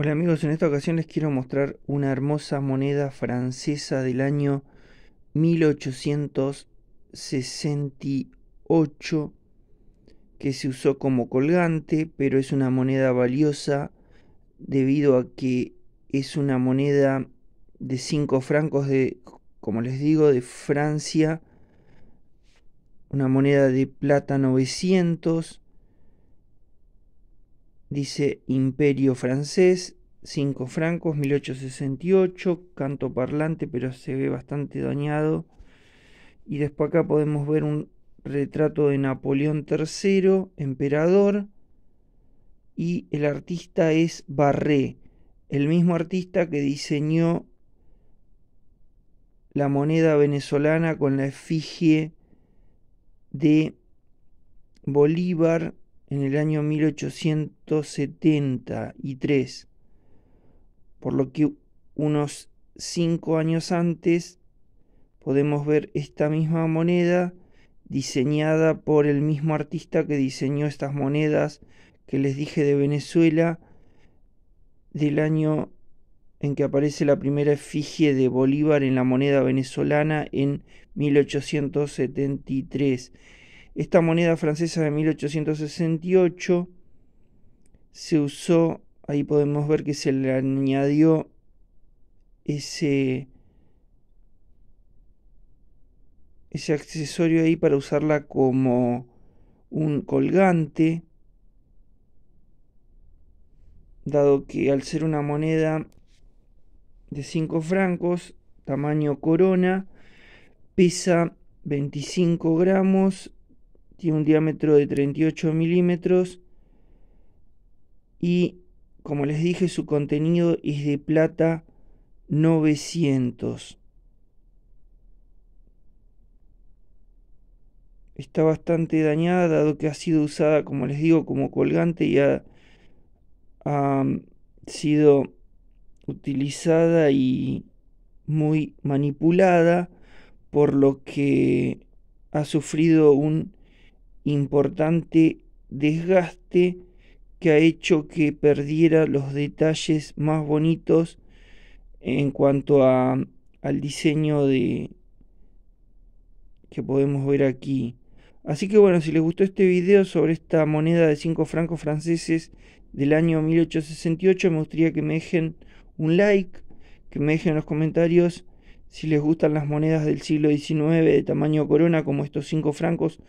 Hola amigos, en esta ocasión les quiero mostrar una hermosa moneda francesa del año 1868 que se usó como colgante, pero es una moneda valiosa debido a que es una moneda de 5 francos de, como les digo, de Francia, una moneda de plata 900 Dice Imperio francés, 5 francos, 1868, canto parlante, pero se ve bastante dañado. Y después acá podemos ver un retrato de Napoleón III, emperador. Y el artista es Barré, el mismo artista que diseñó la moneda venezolana con la efigie de Bolívar en el año 1873, por lo que unos cinco años antes podemos ver esta misma moneda diseñada por el mismo artista que diseñó estas monedas que les dije de Venezuela del año en que aparece la primera efigie de Bolívar en la moneda venezolana en 1873. Esta moneda francesa de 1868 se usó, ahí podemos ver que se le añadió ese, ese accesorio ahí para usarla como un colgante, dado que al ser una moneda de 5 francos, tamaño corona, pesa 25 gramos tiene un diámetro de 38 milímetros y como les dije su contenido es de plata 900 está bastante dañada dado que ha sido usada como les digo como colgante y ha, ha mm, sido utilizada y muy manipulada por lo que ha sufrido un importante desgaste que ha hecho que perdiera los detalles más bonitos en cuanto a, al diseño de que podemos ver aquí. Así que bueno, si les gustó este video sobre esta moneda de 5 francos franceses del año 1868, me gustaría que me dejen un like, que me dejen los comentarios si les gustan las monedas del siglo XIX de tamaño corona como estos 5 francos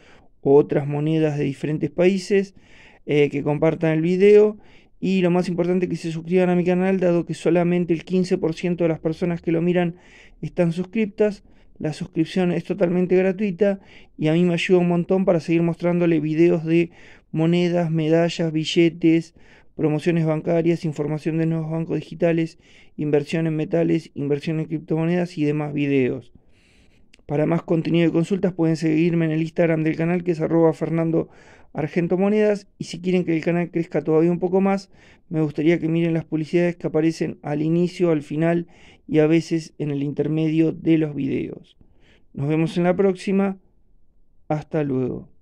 otras monedas de diferentes países, eh, que compartan el video y lo más importante que se suscriban a mi canal, dado que solamente el 15% de las personas que lo miran están suscriptas. La suscripción es totalmente gratuita y a mí me ayuda un montón para seguir mostrándole videos de monedas, medallas, billetes, promociones bancarias, información de nuevos bancos digitales, inversión en metales, inversión en criptomonedas y demás videos. Para más contenido y consultas pueden seguirme en el Instagram del canal que es arroba Fernando Argento Monedas y si quieren que el canal crezca todavía un poco más, me gustaría que miren las publicidades que aparecen al inicio, al final y a veces en el intermedio de los videos. Nos vemos en la próxima. Hasta luego.